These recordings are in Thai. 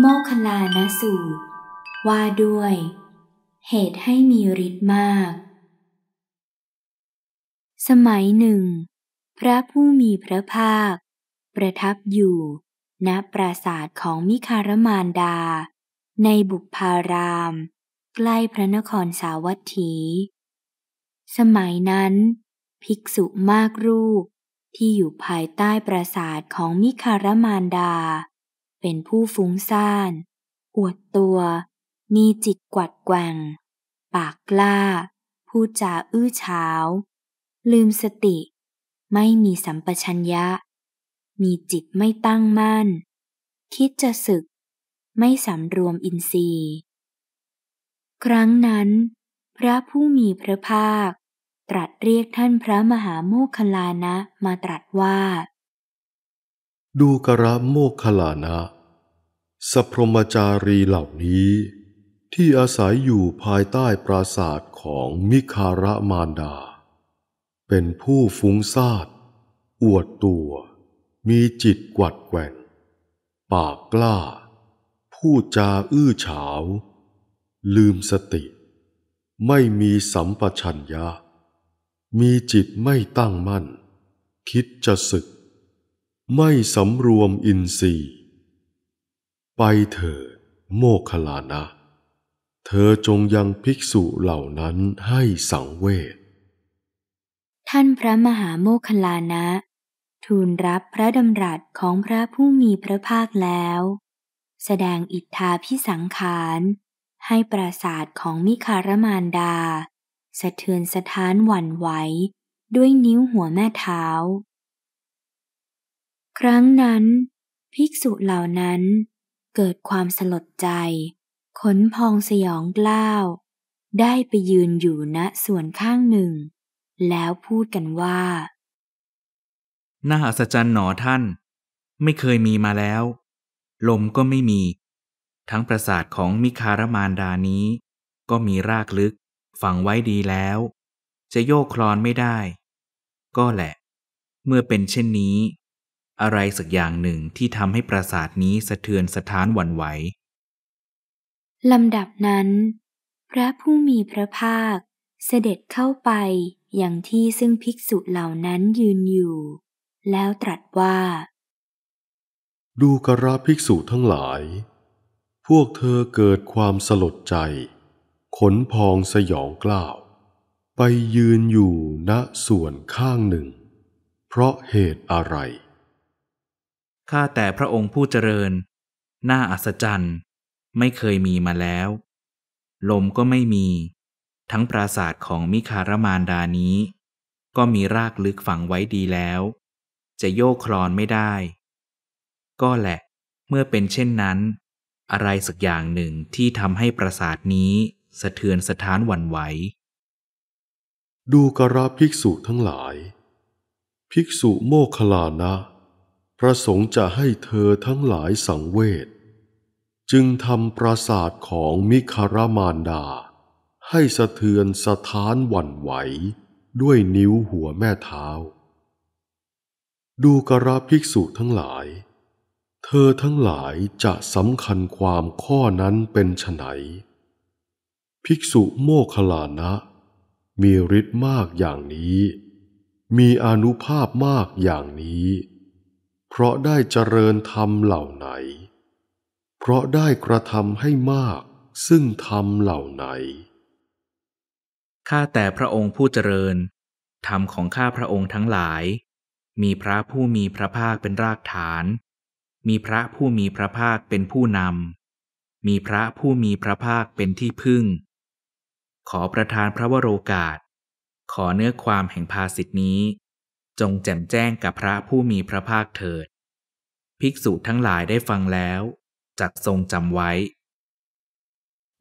โมคลานสูตรว่าด้วย เหตุให้มีฤทธิ์มาก สมัยหนึ่ง พระผู้มีพระภาค ประทับอยู่ณปราสาทของมิคารมานดา ในบุพาราม ใกล้พระนครสาวัตถี สมัยนั้น ภิกษุมากรูปที่อยู่ภายใต้ปราสาทของมิคารมานดาเป็นผู้ฟุ้งซ่านอวดตัว มีจิตกวัดแกว่ง ปากกล้าพูดจาอื้อเฉาลืมสติ ไม่มีสัมปชัญญะ มีจิตไม่ตั้งมั่น คิดจะศึก ไม่สำรวมอินทรีย์ ครั้งนั้น พระผู้มีพระภาค ตรัสเรียกท่านพระมหาโมคคลานะมาตรัสว่าดูกระโมกขลานะ สพรมจารีเหล่านี้ ที่อาศัยอยู่ภายใต้ปราสาทของมิคารมานดา เป็นผู้ฟุ้งซ่านอวดตัว มีจิตกวัดแกว่งปากกล้าพูดจาอื้อฉาว ลืมสติ ไม่มีสัมปชัญญะ มีจิตไม่ตั้งมั่น คิดจะศึกไม่สำรวมอินทรีย์ไปเถอะโมคลานะเธอจงยังภิกษุเหล่านั้นให้สังเวช ท่านพระมหาโมคลานะ ทูลรับพระดำรัสของพระผู้มีพระภาคแล้ว แสดงอิทธาพิสังขาร ให้ปราสาทของมิคารมานดา สะเทือนสถานหวั่นไหวด้วยนิ้วหัวแม่เท้าครั้งนั้น ภิกษุเหล่านั้น เกิดความสลดใจ ขนพองสยองกล้าว ได้ไปยืนอยู่ณส่วนข้างหนึ่ง แล้วพูดกันว่าน่าอัศจรรย์หนอท่านไม่เคยมีมาแล้ว ลมก็ไม่มี ทั้งประสาทของมิคารมานดานี้ ก็มีรากลึกฝังไว้ดีแล้ว จะโยกคลอนไม่ได้ ก็แหละ เมื่อเป็นเช่นนี้อะไรสักอย่างหนึ่งที่ทำให้ปราสาทนี้สะเทือนสะท้านหวั่นไหวลำดับนั้น พระผู้มีพระภาคเสด็จเข้าไปอย่างที่ซึ่งภิกษุเหล่านั้นยืนอยู่ แล้วตรัสว่า ดูกระภิกษุทั้งหลาย พวกเธอเกิดความสลดใจ ขนพองสยองกล้าว ไปยืนอยู่ณส่วนข้างหนึ่ง เพราะเหตุอะไรข้าแต่พระองค์ผู้เจริญ น่าอัศจรรย์ ไม่เคยมีมาแล้ว ลมก็ไม่มี ทั้งปราสาทของมิคารมานดานี้ ก็มีรากลึกฝังไว้ดีแล้ว จะโยกคลอนไม่ได้ ก็แหละเมื่อเป็นเช่นนั้น อะไรสักอย่างหนึ่งที่ทำให้ปราสาทนี้สะเทือนสถานหวั่นไหว ดูกระภิกษุทั้งหลาย ภิกษุโมคลานะพระสงฆ์จะให้เธอทั้งหลายสังเวชจึงทำปราสาทของมิคารามานดา ให้สะเทือนสถานหวั่นไหวด้วยนิ้วหัวแม่เท้า ดูกราภิกษุทั้งหลาย เธอทั้งหลายจะสำคัญความข้อนั้นเป็นไฉนภิกษุโมคลานะ มีฤทธิ์มากอย่างนี้ มีอนุภาพมากอย่างนี้เพราะได้เจริญธรรมเหล่าไหน เพราะได้กระทำให้มากซึ่งธรรมเหล่าไหน ข้าแต่พระองค์ผู้เจริญ ธรรมของข้าพระองค์ทั้งหลาย มีพระผู้มีพระภาคเป็นรากฐาน มีพระผู้มีพระภาคเป็นผู้นำ มีพระผู้มีพระภาคเป็นที่พึ่ง ขอประทานพระวโรกาส ขอเนื้อความแห่งภาสิทธินี้จงแจ่มแจ้งกับพระผู้มีพระภาคเถิด ภิกษุทั้งหลายได้ฟังแล้ว จักทรงจำไว้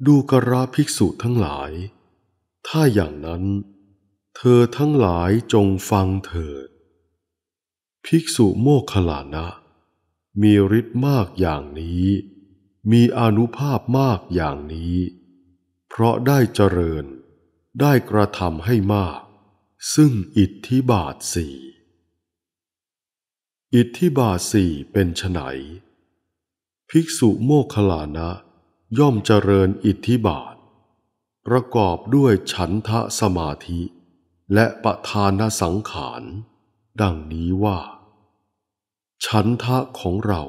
ดูกระภิกษุทั้งหลาย ถ้าอย่างนั้น เธอทั้งหลายจงฟังเถิด ภิกษุโมคขลานะ มีฤทธิ์มากอย่างนี้ มีอนุภาพมากอย่างนี้ เพราะได้เจริญ ได้กระทำให้มากซึ่งอิทธิบาทสี่ อิทธิบาทสี่เป็นไฉนภิกษุโมคลานะย่อมเจริญอิทธิบาท ประกอบด้วยฉันทะสมาธิและปทานสังขาร ดังนี้ว่าฉันทะของเรา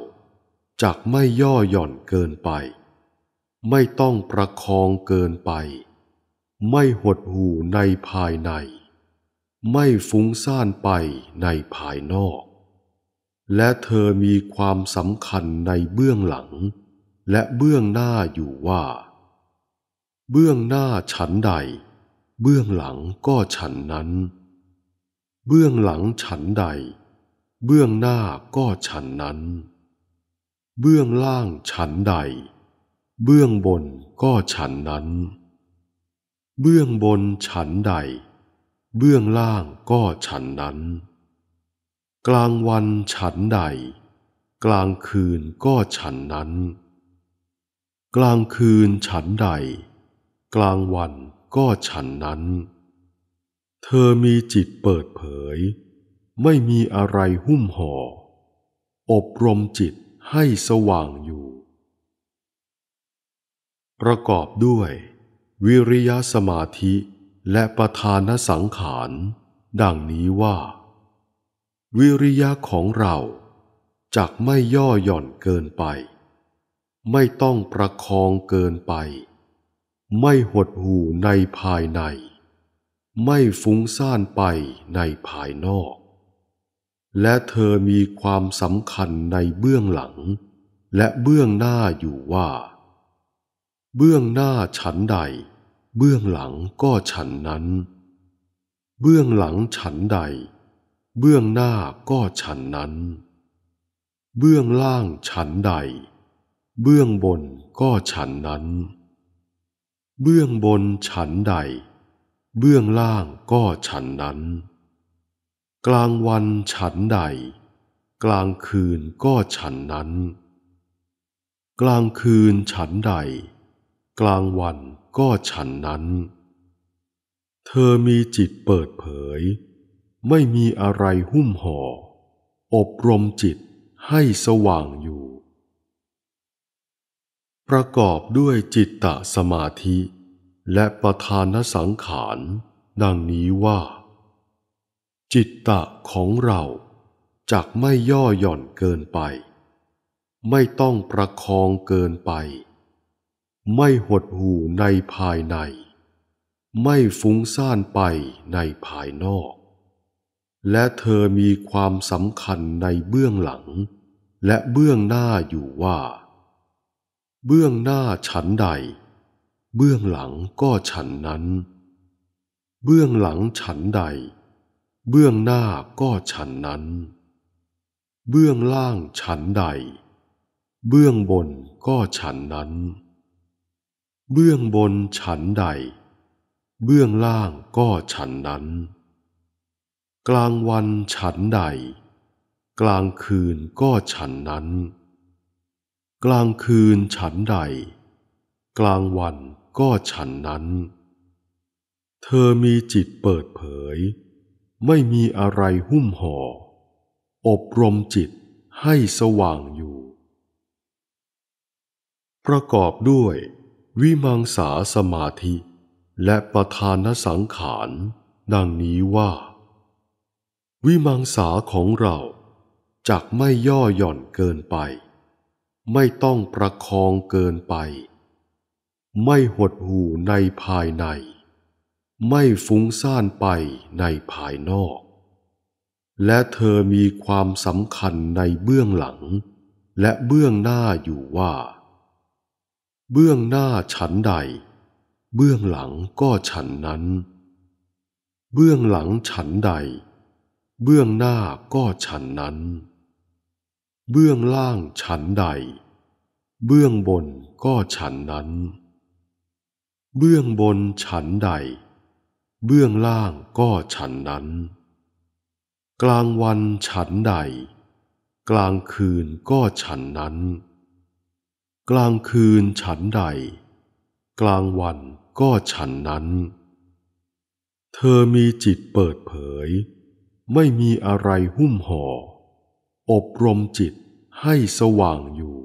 จากไม่ย่อหย่อนเกินไป ไม่ต้องประคองเกินไป ไม่หดหูในภายในไม่ฟุ้งซ่านไปในภายนอก และเธอมีความสำคัญในเบื้องหลัง และเบื้องหน้าอยู่ว่า เบื้องหน้าฉันใด เบื้องหลังก็ฉันนั้น เบื้องหลังฉันใด เบื้องหน้าก็ฉันนั้น เบื้องล่างฉันใด เบื้องบนก็ฉันนั้น เบื้องบนฉันใดเบื้องล่างก็ฉันนั้น กลางวันฉันใด กลางคืนก็ฉันนั้น กลางคืนฉันใด กลางวันก็ฉันนั้น เธอมีจิตเปิดเผย ไม่มีอะไรหุ้มห่ออบรมจิตให้สว่างอยู่ ประกอบด้วยวิริยสมาธิและประธานสังขารดังนี้ว่า วิริยะของเรา จากไม่ย่อหย่อนเกินไป ไม่ต้องประคองเกินไป ไม่หดหู่ในภายใน ไม่ฟุ้งซ่านไปในภายนอก และเธอมีความสำคัญในเบื้องหลัง และเบื้องหน้าอยู่ว่า เบื้องหน้าฉันใดเบื้องหลังก็ฉันนั้น เบื้องหลังฉันใด เบื้องหน้าก็ฉันนั้น เบื้องล่างฉันใด เบื้องบนก็ฉันนั้น เบื้องบนฉันใด เบื้องล่างก็ฉันนั้น กลางวันฉันใด กลางคืนก็ฉันนั้น กลางคืนฉันใด กลางวันก็ฉันนั้น เธอมีจิตเปิดเผย ไม่มีอะไรหุ้มห่อ อบรมจิตให้สว่างอยู่ ประกอบด้วยจิตตะสมาธิ และประธานสังขาร ดังนี้ว่า จิตตะของเราจากไม่ย่อหย่อนเกินไป ไม่ต้องประคองเกินไปไม่หดหู่ในภายใน ไม่ฟุ้งซ่านไปในภายนอก และเธอมีความสำคัญในเบื้องหลัง และเบื้องหน้าอยู่ว่า เบื้องหน้าฉันใด เบื้องหลังก็ฉันนั้น เบื้องหลังฉันใด เบื้องหน้าก็ฉันนั้น เบื้องล่างฉันใด เบื้องบนก็ฉันนั้นเบื้องบนฉันใด เบื้องล่างก็ฉันนั้น กลางวันฉันใด กลางคืนก็ฉันนั้น กลางคืนฉันใด กลางวันก็ฉันนั้น เธอมีจิตเปิดเผย ไม่มีอะไรหุ้มห่อ อบรมจิตให้สว่างอยู่ ประกอบด้วยวิมังสาสมาธิ และประธานสังขาร ดังนี้ว่า วิมังสาของเราจากไม่ย่อหย่อนเกินไป ไม่ต้องประคองเกินไป ไม่หดหู่ในภายใน ไม่ฟุ้งซ่านไปในภายนอก และเธอมีความสำคัญในเบื้องหลังและเบื้องหน้าอยู่ว่าเบื้องหน้าฉันใด เบื้องหลังก็ฉันนั้น เบื้องหลังฉันใด เบื้องหน้าก็ฉันนั้น เบื้องล่างฉันใด เบื้องบนก็ฉันนั้น เบื้องบนฉันใด เบื้องล่างก็ฉันนั้น กลางวันฉันใด กลางคืนก็ฉันนั้นกลางคืนฉันใด กลางวันก็ฉันนั้น เธอมีจิตเปิดเผย ไม่มีอะไรหุ้มห่ออบรมจิตให้สว่างอยู่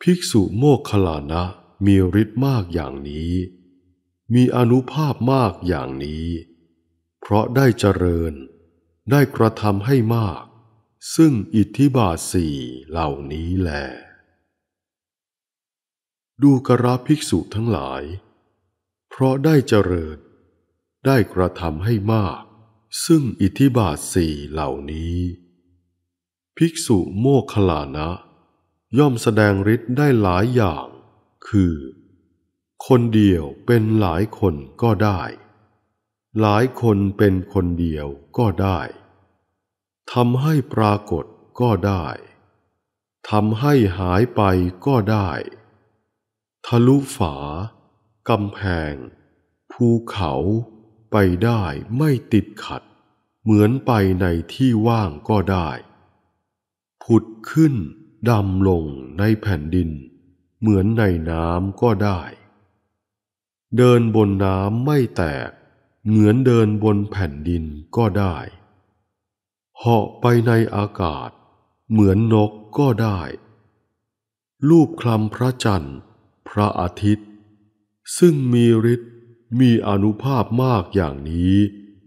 ภิกษุโมกขลานะมีฤทธิ์มากอย่างนี้ มีอนุภาพมากอย่างนี้ เพราะได้เจริญได้กระทำให้มาก ซึ่งอิทธิบาทสี่เหล่านี้แหละดูกราภิกษุทั้งหลาย เพราะได้เจริญ ได้กระทำให้มาก ซึ่งอิทธิบาทสี่เหล่านี้ ภิกษุโมคคลานะย่อมแสดงฤทธิ์ได้หลายอย่าง คือ คนเดียวเป็นหลายคนก็ได้ หลายคนเป็นคนเดียวก็ได้ทำให้ปรากฏก็ได้ทำให้หายไปก็ได้ทะลุฝากำแพงภูเขาไปได้ไม่ติดขัด เหมือนไปในที่ว่างก็ได้ ผุดขึ้น ดำลงในแผ่นดิน เหมือนในน้ำก็ได้ เดินบนน้ำไม่แตก เหมือนเดินบนแผ่นดินก็ได้เหาะไปในอากาศ เหมือนนกก็ได้รูปคลำพระจันทร์พระอาทิตย์ ซึ่งมีฤทธิ์มีอนุภาพมากอย่างนี้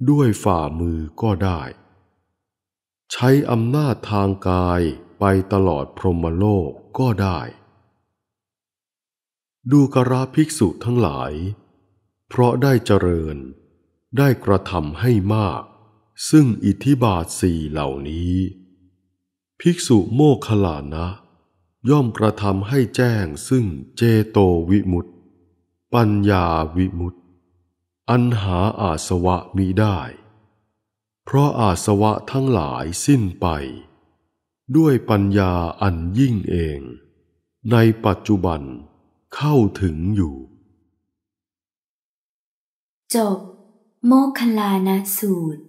ด้วยฝ่ามือก็ได้ ใช้อำนาจทางกายไปตลอดพรหมโลกก็ได้ ดูกราภิกษุทั้งหลาย เพราะได้เจริญได้กระทำให้มาก ซึ่งอิทธิบาทสี่เหล่านี้ ภิกษุโมคลานะย่อมกระทำให้แจ้งซึ่งเจโตวิมุตติปัญญาวิมุตติอันหาอาสวะมิได้ เพราะอาสวะทั้งหลายสิ้นไป ด้วยปัญญาอันยิ่งเอง ในปัจจุบันเข้าถึงอยู่ จบโมคลานสูตร